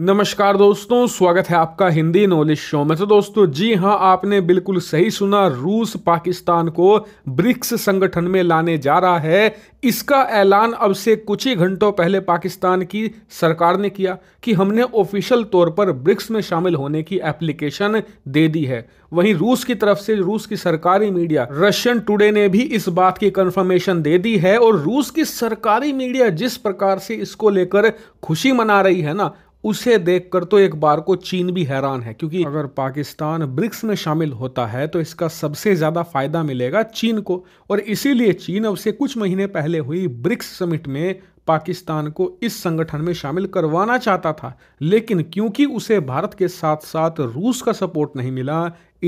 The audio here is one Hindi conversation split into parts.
नमस्कार दोस्तों स्वागत है आपका हिंदी नॉलेज शो में तो दोस्तों जी हाँ आपने बिल्कुल सही सुना रूस पाकिस्तान को ब्रिक्स संगठन में लाने जा रहा है इसका ऐलान अब से कुछ ही घंटों पहले पाकिस्तान की सरकार ने किया कि हमने ऑफिशियल तौर पर ब्रिक्स में शामिल होने की एप्लीकेशन दे दी है वहीं रूस की तरफ से रूस की सरकारी मीडिया रशियन टुडे ने भी इस बात की कंफर्मेशन दे दी है और रूस की सरकारी मीडिया जिस प्रकार से इसको लेकर खुशी मना रही है ना उसे देखकर तो एक बार को चीन भी हैरान है क्योंकि अगर पाकिस्तान ब्रिक्स में शामिल होता है तो इसका सबसे ज़्यादा फायदा मिलेगा चीन को और इसीलिए चीन अब से कुछ महीने पहले हुई ब्रिक्स समिट में पाकिस्तान को इस संगठन में शामिल करवाना चाहता था लेकिन क्योंकि उसे भारत के साथ साथ रूस का सपोर्ट नहीं मिला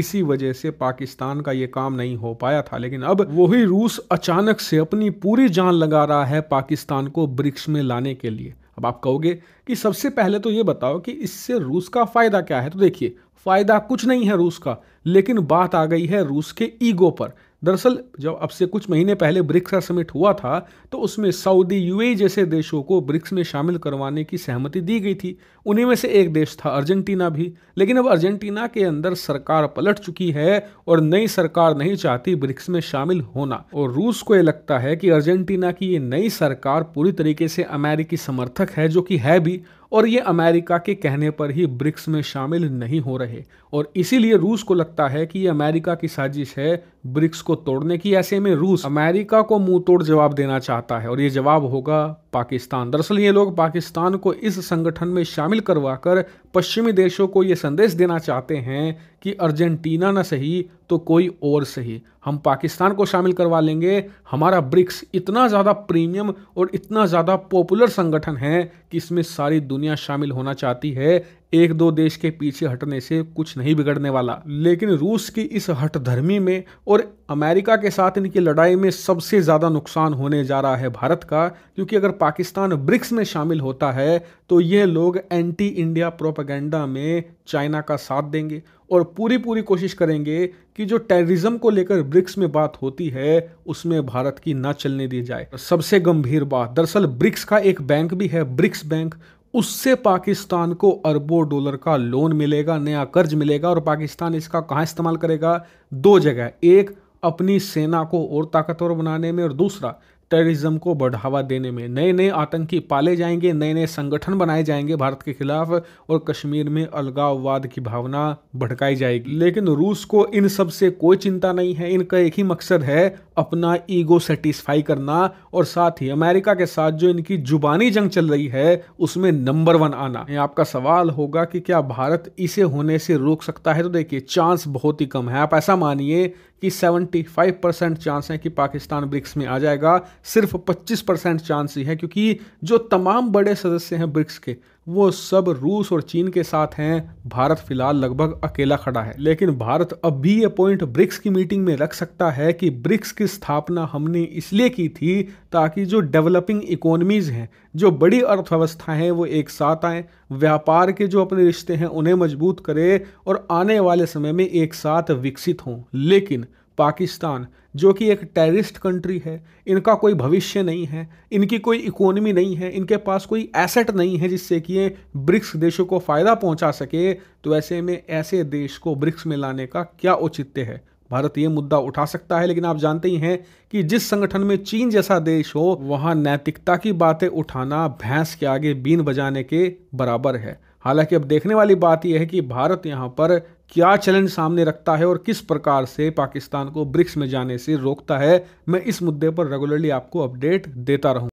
इसी वजह से पाकिस्तान का ये काम नहीं हो पाया था लेकिन अब वही रूस अचानक से अपनी पूरी जान लगा रहा है पाकिस्तान को ब्रिक्स में लाने के लिए अब आप कहोगे कि सबसे पहले तो ये बताओ कि इससे रूस का फ़ायदा क्या है तो देखिए फ़ायदा कुछ नहीं है रूस का लेकिन बात आ गई है रूस के ईगो पर दरअसल जब अब से कुछ महीने पहले ब्रिक्स का समिट हुआ था तो उसमें सऊदी यू जैसे देशों को ब्रिक्स में शामिल करवाने की सहमति दी गई थी उन्हीं में से एक देश था अर्जेंटीना भी लेकिन अब अर्जेंटीना के अंदर सरकार पलट चुकी है और नई सरकार नहीं चाहती ब्रिक्स में शामिल होना और रूस को यह लगता है कि अर्जेंटीना की ये नई सरकार पूरी तरीके से अमेरिकी समर्थक है जो कि है भी और ये अमेरिका के कहने पर ही ब्रिक्स में शामिल नहीं हो रहे और इसीलिए रूस को लगता है कि ये अमेरिका की साजिश है ब्रिक्स को तोड़ने की ऐसे में रूस अमेरिका को मुंह तोड़ जवाब देना चाहता है और ये जवाब होगा पाकिस्तान दरअसल ये लोग पाकिस्तान को इस संगठन में शामिल करवाकर पश्चिमी देशों को ये संदेश देना चाहते हैं कि अर्जेंटीना ना सही तो कोई और सही हम पाकिस्तान को शामिल करवा लेंगे हमारा ब्रिक्स इतना ज़्यादा प्रीमियम और इतना ज़्यादा पॉपुलर संगठन है कि इसमें सारी दुनिया शामिल होना चाहती है एक दो देश के पीछे हटने से कुछ नहीं बिगड़ने वाला लेकिन रूस की इस धर्मी में और अमेरिका के साथ इनकी लड़ाई में सबसे ज़्यादा नुकसान होने जा रहा है भारत का क्योंकि अगर पाकिस्तान ब्रिक्स में शामिल होता है तो ये लोग एंटी इंडिया प्रोपागेंडा में चाइना का साथ देंगे और पूरी पूरी कोशिश करेंगे कि जो टेररिज्म को लेकर ब्रिक्स में बात होती है उसमें भारत की ना चलने दी जाए सबसे गंभीर बात दरअसल ब्रिक्स का एक बैंक भी है ब्रिक्स बैंक उससे पाकिस्तान को अरबों डॉलर का लोन मिलेगा नया कर्ज मिलेगा और पाकिस्तान इसका कहाँ इस्तेमाल करेगा दो जगह एक अपनी सेना को और ताकतवर बनाने में और दूसरा टेररिज्म को बढ़ावा देने में नए नए आतंकी पाले जाएंगे नए नए संगठन बनाए जाएंगे भारत के खिलाफ और कश्मीर में अलगाववाद की भावना भड़काई जाएगी लेकिन रूस को इन सब से कोई चिंता नहीं है इनका एक ही मकसद है अपना ईगो सेटिस्फाई करना और साथ ही अमेरिका के साथ जो इनकी जुबानी जंग चल रही है उसमें नंबर वन आना आपका सवाल होगा कि क्या भारत इसे होने से रोक सकता है तो देखिए चांस बहुत ही कम है आप ऐसा मानिए कि 75 परसेंट चांस है कि पाकिस्तान ब्रिक्स में आ जाएगा सिर्फ 25 परसेंट चांस ही है क्योंकि जो तमाम बड़े सदस्य हैं ब्रिक्स के वो सब रूस और चीन के साथ हैं भारत फिलहाल लगभग अकेला खड़ा है लेकिन भारत अब भी ये पॉइंट ब्रिक्स की मीटिंग में रख सकता है कि ब्रिक्स की स्थापना हमने इसलिए की थी ताकि जो डेवलपिंग इकोनमीज़ हैं जो बड़ी अर्थव्यवस्था हैं वो एक साथ आए व्यापार के जो अपने रिश्ते हैं उन्हें मजबूत करें और आने वाले समय में एक साथ विकसित हों लेकिन पाकिस्तान जो कि एक टेररिस्ट कंट्री है इनका कोई भविष्य नहीं है इनकी कोई इकोनमी नहीं है इनके पास कोई एसेट नहीं है जिससे कि ये ब्रिक्स देशों को फ़ायदा पहुंचा सके तो ऐसे में ऐसे देश को ब्रिक्स में लाने का क्या औचित्य है भारत ये मुद्दा उठा सकता है लेकिन आप जानते ही हैं कि जिस संगठन में चीन जैसा देश हो वहाँ नैतिकता की बातें उठाना भैंस के आगे बीन बजाने के बराबर है हालांकि अब देखने वाली बात यह है कि भारत यहाँ पर क्या चैलेंज सामने रखता है और किस प्रकार से पाकिस्तान को ब्रिक्स में जाने से रोकता है मैं इस मुद्दे पर रेगुलरली आपको अपडेट देता रहूँ